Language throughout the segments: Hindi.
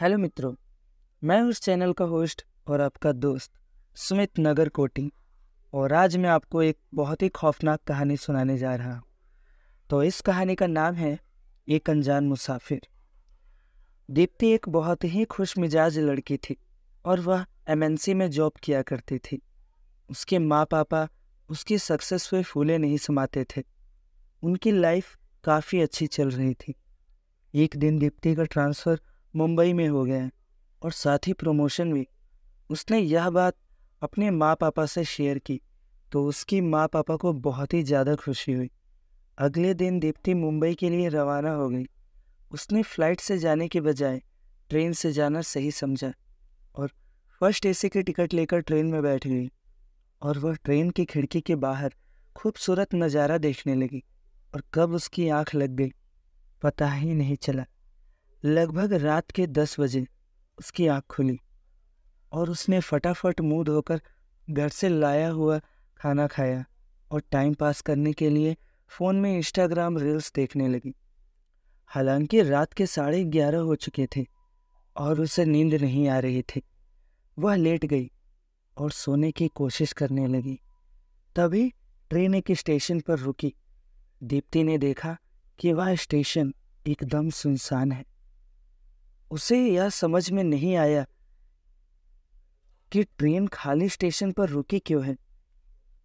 हेलो मित्रों मैं उस चैनल का होस्ट और आपका दोस्त सुमित नगर कोटी और आज मैं आपको एक बहुत ही खौफनाक कहानी सुनाने जा रहा हूँ तो इस कहानी का नाम है एक अनजान मुसाफिर दीप्ति एक बहुत ही खुश मिजाज लड़की थी और वह एम में जॉब किया करती थी उसके माँ पापा उसकी सक्सेस हुए फूले नहीं समाते थे उनकी लाइफ काफ़ी अच्छी चल रही थी एक दिन दीप्ति का ट्रांसफ़र मुंबई में हो गया और साथ ही प्रमोशन भी उसने यह बात अपने माँ पापा से शेयर की तो उसकी माँ पापा को बहुत ही ज़्यादा खुशी हुई अगले दिन दीप्ति मुंबई के लिए रवाना हो गई उसने फ्लाइट से जाने के बजाय ट्रेन से जाना सही समझा और फर्स्ट एसी की टिकट लेकर ट्रेन में बैठ गई और वह ट्रेन की खिड़की के बाहर खूबसूरत नज़ारा देखने लगी और कब उसकी आंख लग गई पता ही नहीं चला लगभग रात के दस बजे उसकी आँख खुली और उसने फटाफट मुँह धोकर घर से लाया हुआ खाना खाया और टाइम पास करने के लिए फ़ोन में इंस्टाग्राम रील्स देखने लगी हालांकि रात के साढ़े ग्यारह हो चुके थे और उसे नींद नहीं आ रही थी वह लेट गई और सोने की कोशिश करने लगी तभी ट्रेन एक स्टेशन पर रुकी दीप्ति ने देखा कि वह स्टेशन एकदम सुनसान है उसे यह समझ में नहीं आया कि ट्रेन खाली स्टेशन पर रुकी क्यों है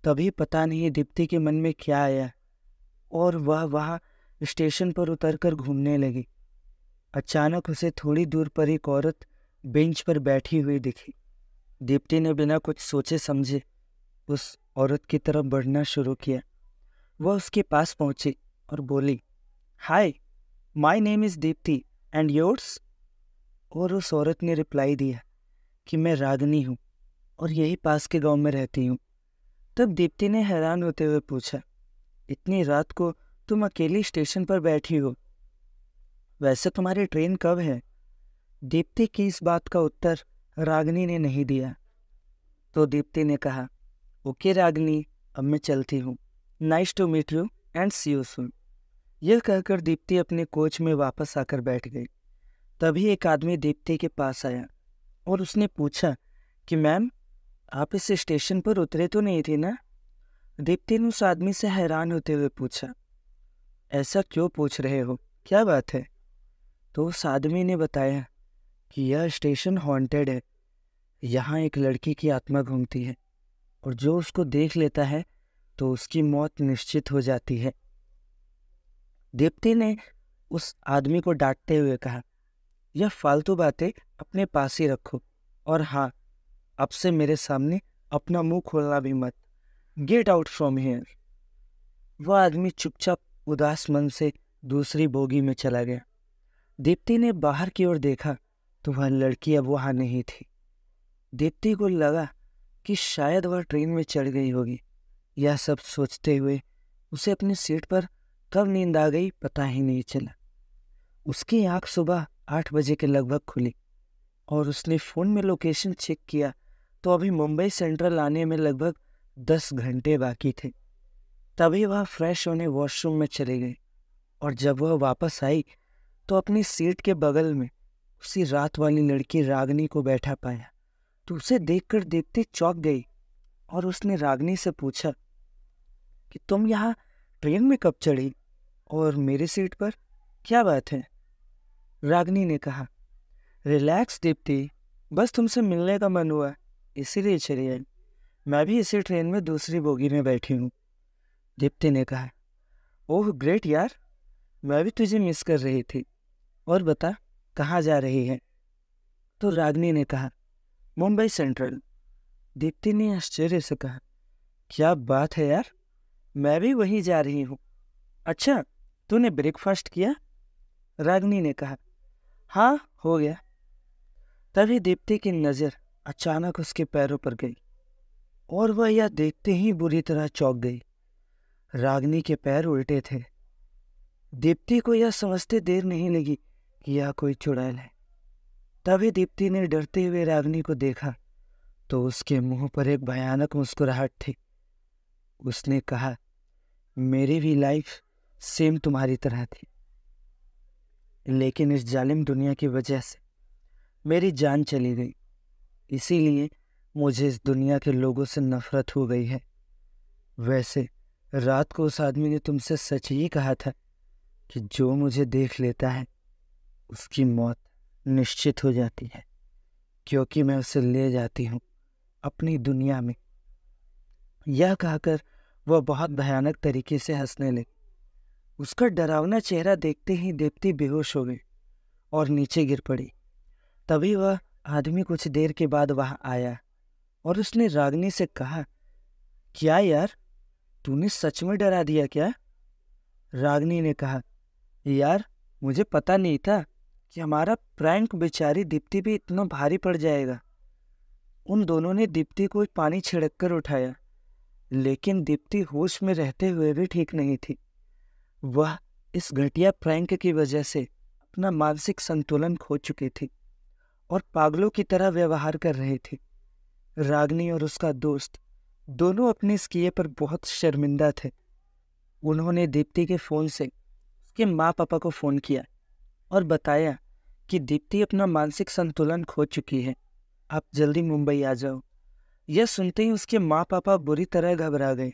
तभी पता नहीं दीप्ति के मन में क्या आया और वह वहाँ स्टेशन पर उतरकर घूमने लगी अचानक उसे थोड़ी दूर पर एक औरत बेंच पर बैठी हुई दिखी दीप्ति ने बिना कुछ सोचे समझे उस औरत की तरफ बढ़ना शुरू किया वह उसके पास पहुंची और बोली hi my name is Deepti and yours और उस औरत ने रिप्लाई दिया कि मैं रागनी हूँ और यही पास के गांव में रहती हूँ तब दीप्ति ने हैरान होते हुए पूछा इतनी रात को तुम अकेली स्टेशन पर बैठी हो वैसे तुम्हारी ट्रेन कब है दीप्ति की इस बात का उत्तर रागनी ने नहीं दिया तो दीप्ति ने कहा ओके रागनी अब मैं चलती हूँ nice to meet you and see you soon यह कहकर दीप्ति अपने कोच में वापस आकर बैठ गई तभी एक आदमी दीप्ति के पास आया और उसने पूछा कि मैम आप इस स्टेशन पर उतरे तो नहीं थे ना दीप्ति ने उस आदमी से हैरान होते हुए पूछा ऐसा क्यों पूछ रहे हो क्या बात है तो उस आदमी ने बताया कि यह स्टेशन हॉन्टेड है यहाँ एक लड़की की आत्मा घूमती है और जो उसको देख लेता है तो उसकी मौत निश्चित हो जाती है दीप्ति ने उस आदमी को डांटते हुए कहा यह फालतू बातें अपने पास ही रखो और हाँ अब से मेरे सामने अपना मुंह खोलना भी मत गेट आउट फ्रॉम हेयर वह आदमी चुपचाप उदास मन से दूसरी बोगी में चला गया दीप्ति ने बाहर की ओर देखा तो वह लड़की अब वहाँ नहीं थी दीप्ति को लगा कि शायद वह ट्रेन में चढ़ गई होगी यह सब सोचते हुए उसे अपनी सीट पर कब नींद आ गई पता ही नहीं चला उसकी आंख सुबह आठ बजे के लगभग खुली और उसने फ़ोन में लोकेशन चेक किया तो अभी मुंबई सेंट्रल आने में लगभग दस घंटे बाकी थे तभी वह फ्रेश होने वॉशरूम में चले गए और जब वह वापस आई तो अपनी सीट के बगल में उसी रात वाली लड़की रागनी को बैठा पाया तो उसे देखकर देखते चौंक गई और उसने रागनी से पूछा कि तुम यहाँ ट्रेन में कब चढ़ी और मेरी सीट पर क्या बात है रागनी ने कहा रिलैक्स दीप्ति बस तुमसे मिलने का मन हुआ इसीलिए चलिए मैं भी इसी ट्रेन में दूसरी बोगी में बैठी हूँ दीप्ति ने कहा ओह ग्रेट यार मैं भी तुझे मिस कर रही थी और बता कहाँ जा रही है तो रागनी ने कहा मुंबई सेंट्रल दीप्ति ने आश्चर्य से कहा क्या बात है यार मैं भी वहीं जा रही हूँ अच्छा तूने ब्रेकफास्ट किया रागनी ने कहा हाँ हो गया तभी दीप्ति की नज़र अचानक उसके पैरों पर गई और वह यह देखते ही बुरी तरह चौंक गई रागनी के पैर उल्टे थे दीप्ति को यह समझते देर नहीं लगी कि यह कोई चुड़ैल है तभी दीप्ति ने डरते हुए रागनी को देखा तो उसके मुंह पर एक भयानक मुस्कुराहट थी उसने कहा मेरी भी लाइफ सेम तुम्हारी तरह थी लेकिन इस जालिम दुनिया की वजह से मेरी जान चली गई इसीलिए मुझे इस दुनिया के लोगों से नफरत हो गई है वैसे रात को उस आदमी ने तुमसे सच ही कहा था कि जो मुझे देख लेता है उसकी मौत निश्चित हो जाती है क्योंकि मैं उसे ले जाती हूँ अपनी दुनिया में यह कहकर वह बहुत भयानक तरीके से हंसने लगी उसका डरावना चेहरा देखते ही देवती बेहोश हो गई और नीचे गिर पड़ी तभी वह आदमी कुछ देर के बाद वहाँ आया और उसने रागनी से कहा क्या यार तूने सच में डरा दिया क्या रागनी ने कहा यार मुझे पता नहीं था कि हमारा प्रैंक बेचारी दीप्ति भी इतना भारी पड़ जाएगा उन दोनों ने दीप्ति को पानी छिड़क कर उठाया लेकिन दीप्ति होश में रहते हुए भी ठीक नहीं थी वह इस घटिया प्रैंक की वजह से अपना मानसिक संतुलन खो चुकी थी और पागलों की तरह व्यवहार कर रहे थे रागनी और उसका दोस्त दोनों अपने इस किए पर बहुत शर्मिंदा थे उन्होंने दीप्ति के फ़ोन से उसके माँ पापा को फ़ोन किया और बताया कि दीप्ति अपना मानसिक संतुलन खो चुकी है आप जल्दी मुंबई आ जाओ यह सुनते ही उसके माँ पापा बुरी तरह घबरा गए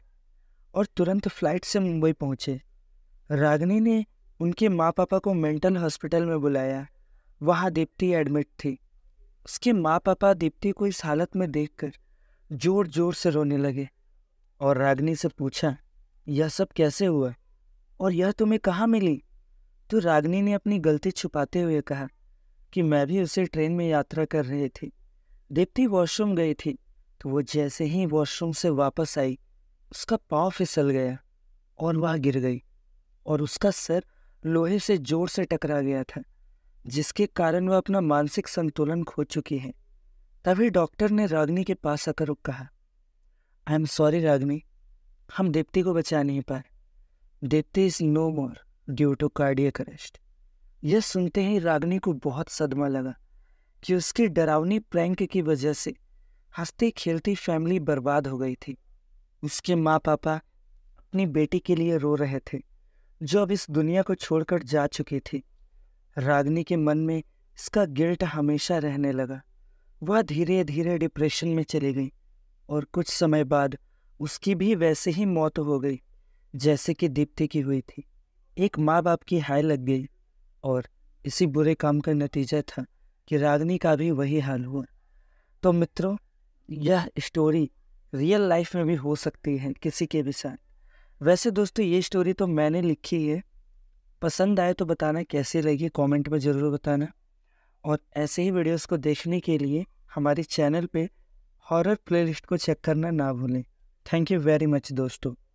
और तुरंत फ्लाइट से मुंबई पहुंचे रागनी ने उनके माँ पापा को मेंटल हॉस्पिटल में बुलाया वहाँ दीप्ति एडमिट थी उसके माँ पापा दीप्ति को इस हालत में देखकर जोर जोर से रोने लगे और रागनी से पूछा यह सब कैसे हुआ और यह तुम्हें कहाँ मिली तो रागनी ने अपनी गलती छुपाते हुए कहा कि मैं भी उसे ट्रेन में यात्रा कर रही थी दीप्ति वॉशरूम गई थी तो वो जैसे ही वॉशरूम से वापस आई उसका पाँव फिसल गया और वह गिर गई और उसका सर लोहे से जोर से टकरा गया था जिसके कारण वह अपना मानसिक संतुलन खो चुकी है तभी डॉक्टर ने रागनी के पास आकर रुक कहा आई एम सॉरी रागनी हम दीप्ति को बचा नहीं पाए Deepti is no more due to cardiac arrest यह सुनते ही रागनी को बहुत सदमा लगा कि उसकी डरावनी प्रैंक की वजह से हंसती खेलती फैमिली बर्बाद हो गई थी उसके माँ पापा अपनी बेटी के लिए रो रहे थे जो अब इस दुनिया को छोड़कर जा चुकी थी रागनी के मन में इसका गिल्ट हमेशा रहने लगा वह धीरे धीरे डिप्रेशन में चली गई और कुछ समय बाद उसकी भी वैसे ही मौत हो गई जैसे कि दीप्ति की हुई थी एक माँ बाप की हाय लग गई और इसी बुरे काम का नतीजा था कि रागनी का भी वही हाल हुआ तो मित्रों यह स्टोरी रियल लाइफ में भी हो सकती है किसी के भी साथ वैसे दोस्तों ये स्टोरी तो मैंने लिखी है पसंद आए तो बताना कैसी लगी कमेंट में ज़रूर बताना और ऐसे ही वीडियोस को देखने के लिए हमारे चैनल पे हॉरर प्लेलिस्ट को चेक करना ना भूलें थैंक यू वेरी मच दोस्तों